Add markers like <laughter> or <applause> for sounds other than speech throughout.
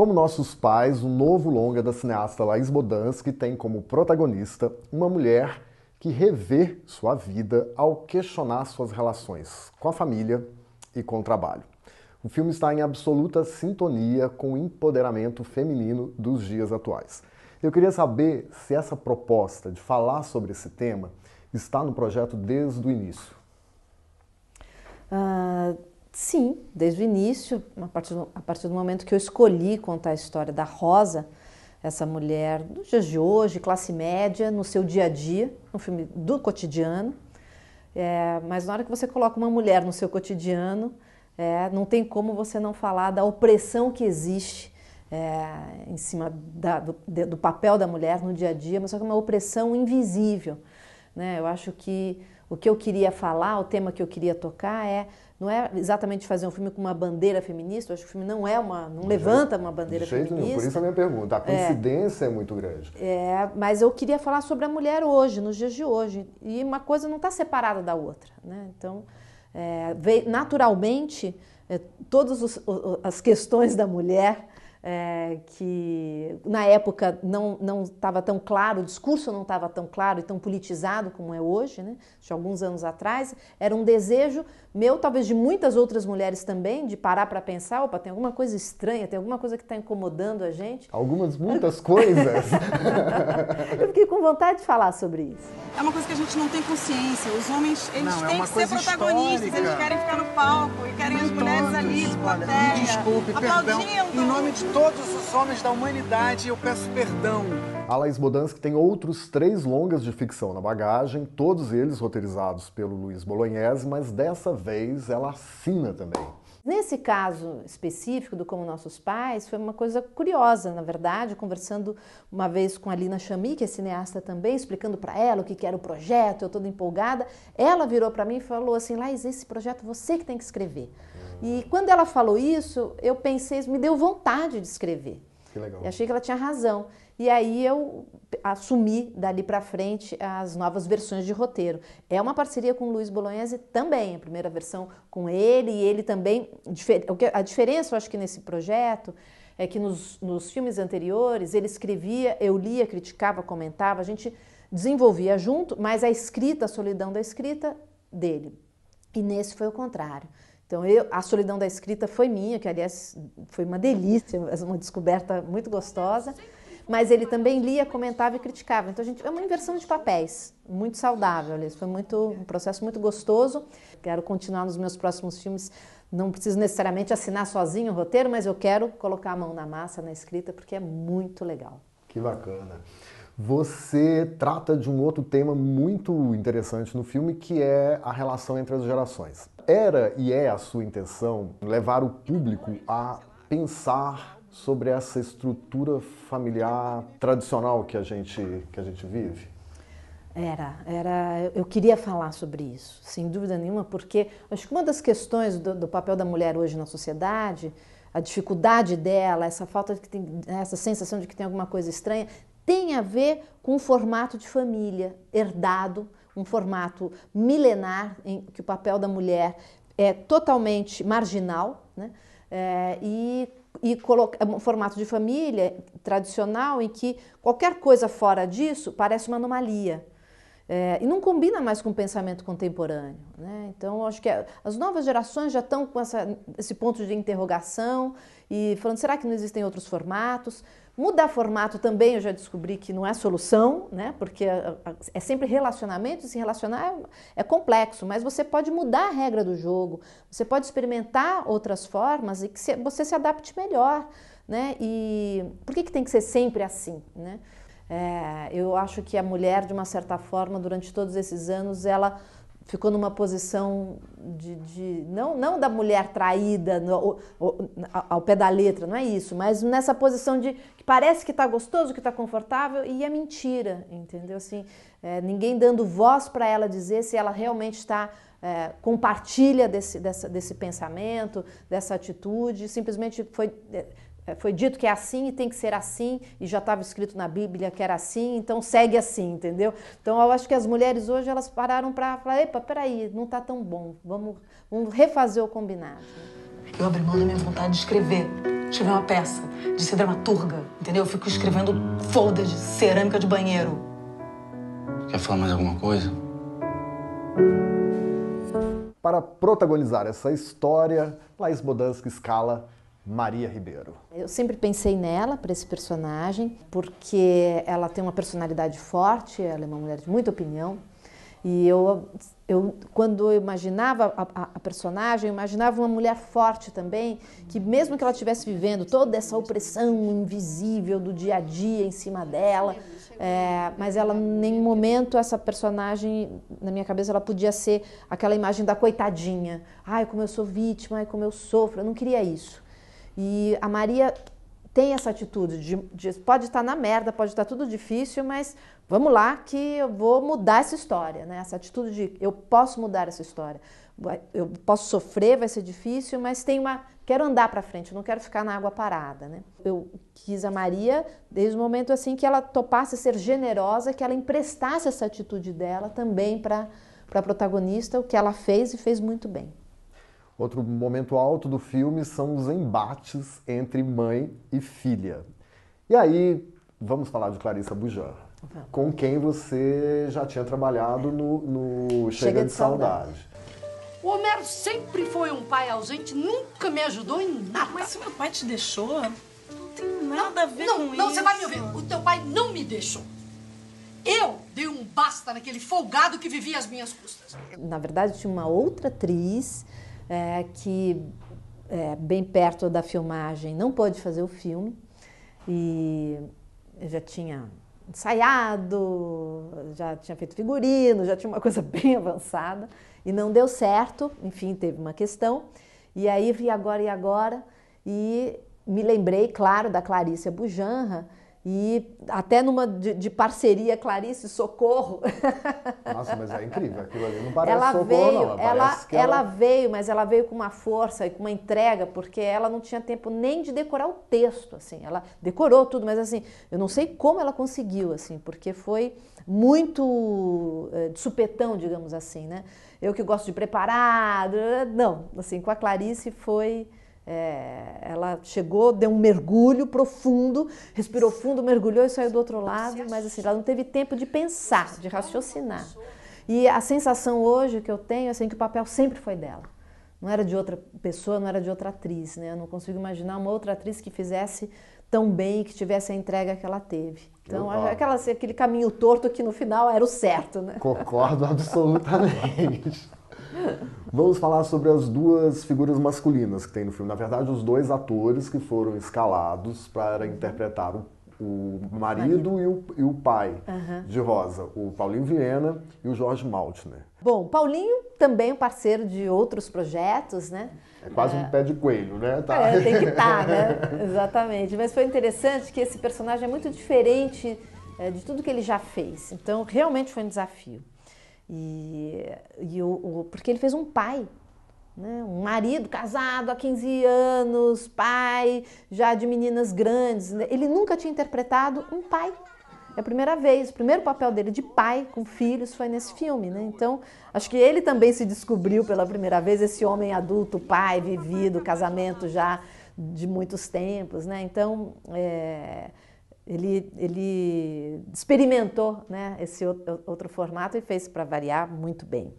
Como Nossos Pais, um novo longa da cineasta Laís Modanski tem como protagonista uma mulher que revê sua vida ao questionar suas relações com a família e com o trabalho. O filme está em absoluta sintonia com o empoderamento feminino dos dias atuais. Eu queria saber se essa proposta de falar sobre esse tema está no projeto desde o início. Sim, desde o início, a partir, do, a partir do momento que eu escolhi contar a história da Rosa, essa mulher nos dias de hoje, classe média, no seu dia a dia, no filme do cotidiano. É, mas na hora que você coloca uma mulher no seu cotidiano, é, não tem como você não falar da opressão que existe é, em cima da, do, do, papel da mulher no dia a dia, mas só que é uma opressão invisível. Né? Eu acho que o que eu queria falar, o tema que eu queria tocar é não é exatamente fazer um filme com uma bandeira feminista, eu acho que o filme não é uma, não é de levanta jeito, uma bandeira de jeito feminista. Nenhum. Por isso a minha pergunta, a é. coincidência é, é, muito grande. É, mas eu queria falar sobre a mulher hoje, nos dias de hoje, e uma coisa não está separada da outra, né? Então, é, naturalmente, é, todas os, as questões da mulher é, que na época não estava tão claro, o discurso não estava tão claro e tão politizado como é hoje, né? de alguns anos atrás, era um desejo meu, talvez de muitas outras mulheres também, de parar para pensar, opa, tem alguma coisa estranha, tem alguma coisa que está incomodando a gente. Algumas, muitas coisas. <laughs> eu fiquei com vontade de falar sobre isso. É uma coisa que a gente não tem consciência. Os homens, eles não, é têm é que ser protagonistas, histórica. eles querem ficar no palco e querem as mulheres ali de plateia. desculpe, perdão. Em nome de todos os homens da humanidade, eu peço perdão a Laís Bodansky tem outros três longas de ficção na bagagem, todos eles roteirizados pelo Luiz Bolognese, mas dessa vez ela assina também. Nesse caso específico do Como Nossos Pais, foi uma coisa curiosa, na verdade, conversando uma vez com a Lina Chami, que é cineasta também, explicando para ela o que, era o projeto, eu toda empolgada, ela virou para mim e falou assim, Laís, esse projeto você que tem que escrever. E quando ela falou isso, eu pensei, me deu vontade de escrever. Que legal. Eu achei que ela tinha razão. E aí eu assumi dali para frente as novas versões de roteiro. É uma parceria com o Luiz Bolognese também, a primeira versão com ele, e ele também. A diferença, eu acho que nesse projeto é que nos, nos filmes anteriores ele escrevia, eu lia, criticava, comentava, a gente desenvolvia junto, mas a escrita, a solidão da escrita dele. E nesse foi o contrário. Então, eu, a solidão da escrita foi minha, que aliás foi uma delícia, uma descoberta muito gostosa mas ele também lia, comentava e criticava. Então a gente é uma inversão de papéis, muito saudável. Isso foi muito um processo muito gostoso. Quero continuar nos meus próximos filmes. Não preciso necessariamente assinar sozinho o roteiro, mas eu quero colocar a mão na massa na escrita porque é muito legal. Que bacana. Você trata de um outro tema muito interessante no filme, que é a relação entre as gerações. Era e é a sua intenção levar o público a pensar sobre essa estrutura familiar tradicional que a gente, que a gente vive? Era, era, eu queria falar sobre isso, sem dúvida nenhuma, porque acho que uma das questões do, do papel da mulher hoje na sociedade, a dificuldade dela, essa falta de que tem, essa sensação de que tem alguma coisa estranha, tem a ver com o formato de família herdado, um formato milenar em que o papel da mulher é totalmente marginal, né? É, e e coloca, é um formato de família tradicional em que qualquer coisa fora disso parece uma anomalia. É, e não combina mais com o pensamento contemporâneo. Né? Então, acho que as novas gerações já estão com essa, esse ponto de interrogação e falando, será que não existem outros formatos? Mudar formato também eu já descobri que não é solução, né? Porque é sempre relacionamento, e se relacionar é, é complexo, mas você pode mudar a regra do jogo, você pode experimentar outras formas e que você se adapte melhor, né? E por que, que tem que ser sempre assim, né? É, eu acho que a mulher, de uma certa forma, durante todos esses anos, ela ficou numa posição de, de não, não da mulher traída no, ao, ao pé da letra, não é isso, mas nessa posição de que parece que está gostoso, que está confortável e é mentira, entendeu? Assim, é, ninguém dando voz para ela dizer se ela realmente está é, compartilha desse, dessa, desse pensamento, dessa atitude, simplesmente foi é, é, foi dito que é assim e tem que ser assim, e já estava escrito na Bíblia que era assim, então segue assim, entendeu? Então eu acho que as mulheres hoje elas pararam para falar, epa, peraí, não está tão bom, vamos, vamos refazer o combinado. Eu abri mão da minha vontade de escrever, de escrever uma peça, de ser dramaturga, entendeu? Eu fico escrevendo foldas de cerâmica de banheiro. Quer falar mais alguma coisa? Para protagonizar essa história, Laís Bodansky escala Maria Ribeiro. Eu sempre pensei nela para esse personagem, porque ela tem uma personalidade forte, ela é uma mulher de muita opinião. E eu, eu quando eu imaginava a, a personagem, eu imaginava uma mulher forte também, que mesmo que ela estivesse vivendo toda essa opressão invisível do dia a dia em cima dela, é, mas ela, em nenhum momento, essa personagem, na minha cabeça, ela podia ser aquela imagem da coitadinha. Ai, como eu sou vítima, ai, como eu sofro. Eu não queria isso. E a Maria tem essa atitude de, de, pode estar na merda, pode estar tudo difícil, mas vamos lá que eu vou mudar essa história, né? Essa atitude de eu posso mudar essa história. Eu posso sofrer, vai ser difícil, mas tem uma quero andar para frente, não quero ficar na água parada, né? Eu quis a Maria desde o momento assim que ela topasse ser generosa, que ela emprestasse essa atitude dela também para para protagonista, o que ela fez e fez muito bem. Outro momento alto do filme são os embates entre mãe e filha. E aí, vamos falar de Clarissa Bujan, com quem você já tinha trabalhado no, no Chega, Chega, de, de saudade. saudade. O Homero sempre foi um pai ausente, nunca me ajudou em nada. Mas se meu pai te deixou, não tem nada não, a ver não, com não, isso. Não, você vai me ouvir. O teu pai não me deixou. Eu dei um basta naquele folgado que vivia às minhas custas. Na verdade, tinha uma outra atriz é, que é, bem perto da filmagem não pôde fazer o filme e eu já tinha ensaiado, já tinha feito figurino, já tinha uma <laughs> coisa bem avançada e não deu certo, enfim, teve uma questão. E aí vi agora e agora e me lembrei, claro, da Clarice Bujanra, e até numa de, de parceria Clarice Socorro. <laughs> Nossa, mas é incrível, aquilo ali não parece ela socorro, veio, não. Ela, ela, ela veio, mas ela veio com uma força e com uma entrega, porque ela não tinha tempo nem de decorar o texto, assim. Ela decorou tudo, mas assim, eu não sei como ela conseguiu, assim, porque foi muito eh, de supetão, digamos assim, né? Eu que gosto de preparar, não, assim, com a Clarice foi é, ela chegou, deu um mergulho profundo, respirou fundo, mergulhou e saiu do outro lado, mas assim, ela não teve tempo de pensar, de é raciocinar. E a sensação hoje que eu tenho assim, é assim, que o papel sempre foi dela. Não era de outra pessoa, não era de outra atriz, né? Eu não consigo imaginar uma outra atriz que fizesse tão bem, que tivesse a entrega que ela teve. Então, aquela, assim, aquele caminho torto que no final era o certo, né? Concordo absolutamente. <laughs> Vamos falar sobre as duas figuras masculinas que tem no filme. Na verdade, os dois atores que foram escalados para interpretar o, o marido, E, o, e o, pai uhum. de Rosa, o Paulinho Viena e o Jorge Maltner. Bom, Paulinho também é parceiro de outros projetos, né? É quase um é. pé de coelho, né? Tá. É, tem que estar, tá, <laughs> né? Exatamente. Mas foi interessante que esse personagem é muito diferente é, de tudo que ele já fez. Então, realmente foi um desafio. E, e o, o, porque ele fez um pai, né? um marido casado há 15 anos, pai já de meninas grandes. Né? Ele nunca tinha interpretado um pai. É a primeira vez, o primeiro papel dele de pai com filhos foi nesse filme, né? Então, acho que ele também se descobriu pela primeira vez esse homem adulto, pai, vivido, casamento já de muitos tempos, né? Então, é, ele, ele experimentou né, esse outro formato e fez para variar muito bem.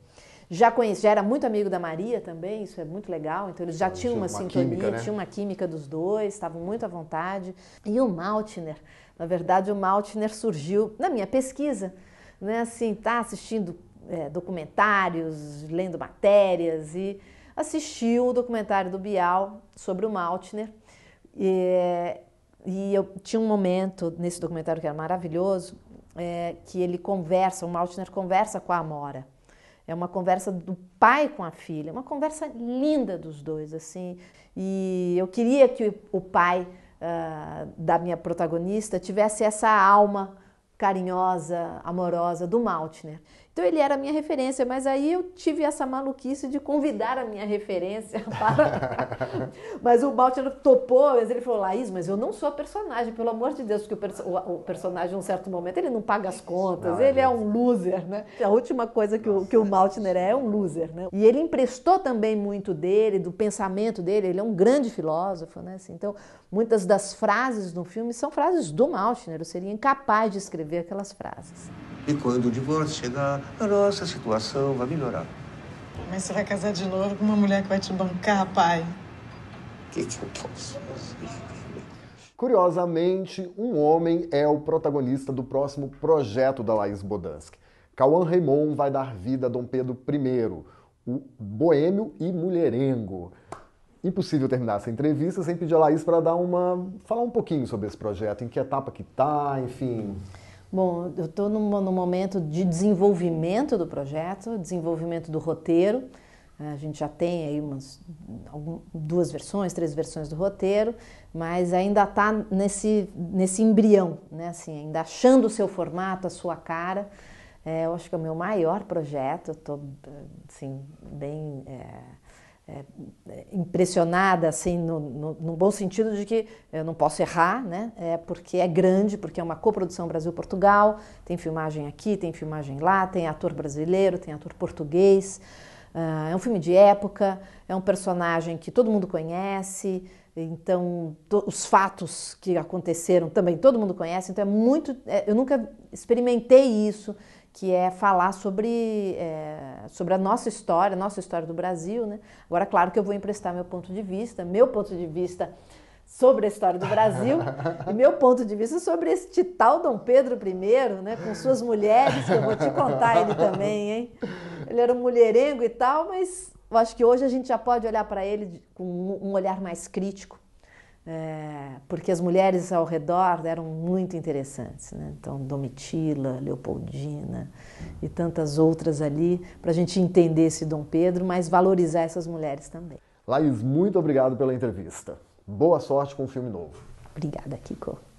Já conhecia, já era muito amigo da Maria também, isso é muito legal. Então eles já então, tinham uma, uma sintonia, química, né? tinha uma química dos dois, estavam muito à vontade. E o Maltner, na verdade, o Maltner surgiu na minha pesquisa, né? Assim, tá assistindo é, documentários, lendo matérias e assistiu o documentário do Bial sobre o Maltner. E, e eu tinha um momento nesse documentário que era maravilhoso, é, que ele conversa, o Maltner conversa com a Amora. É uma conversa do pai com a filha, uma conversa linda dos dois, assim. E eu queria que o pai uh, da minha protagonista tivesse essa alma carinhosa, amorosa do Maltner. Então ele era a minha referência, mas aí eu tive essa maluquice de convidar a minha referência <laughs> para... <laughs> mas o Baltimore topou, mas ele falou, Laís, mas eu não sou a personagem, pelo amor de Deus, porque o, perso o, um certo momento, ele não paga as contas, não, ele é um loser, né? A última coisa que o, que o Maltner é, é um loser, né? E ele emprestou também muito dele, do pensamento dele, ele é um grande filósofo, né? Assim, então, muitas das frases no filme são frases do Maltner, eu seria incapaz de escrever aquelas frases. E quando o divórcio chegar, a nossa situação vai melhorar. Mas você vai casar de novo com uma mulher que vai te bancar, pai? O que, que eu posso fazer? Curiosamente, um homem é o protagonista do próximo projeto da Laís Bodansky. Cauã Raymond vai dar vida a Dom Pedro I, o boêmio e mulherengo. Impossível terminar essa entrevista sem pedir a Laís para dar uma falar um pouquinho sobre esse projeto, em que etapa que tá, enfim. Bom, eu estou no momento de desenvolvimento do projeto, desenvolvimento do roteiro. A gente já tem aí umas duas versões, três versões do roteiro, mas ainda está nesse, nesse embrião, né? Assim, ainda achando o seu formato, a sua cara. É, eu acho que é o meu maior projeto, estou assim, bem. É é, é, impressionada, assim, no, no, no, bom sentido de que eu não posso errar, né? É porque é grande, porque é uma coprodução Brasil-Portugal, tem filmagem aqui, tem filmagem lá, tem ator brasileiro, tem ator português. Uh, é um filme de época, é um personagem que todo mundo conhece, então to, os fatos que aconteceram também todo mundo conhece, então é muito. É, eu nunca experimentei isso que é falar sobre, é, sobre a nossa história, a nossa história do Brasil. Né? Agora, claro que eu vou emprestar meu ponto de vista, meu ponto de vista sobre a história do Brasil <laughs> e meu ponto de vista sobre este tal Dom Pedro I, né, com suas mulheres, que eu vou te contar ele também, hein? Ele era um mulherengo e tal, mas eu acho que hoje a gente já pode olhar para ele com um olhar mais crítico é, porque as mulheres ao redor eram muito interessantes. Né? Então, Domitila, Leopoldina e tantas outras ali, para a gente entender esse Dom Pedro, mas valorizar essas mulheres também. Laís, muito obrigado pela entrevista. Boa sorte com o filme novo. Obrigada, Kiko.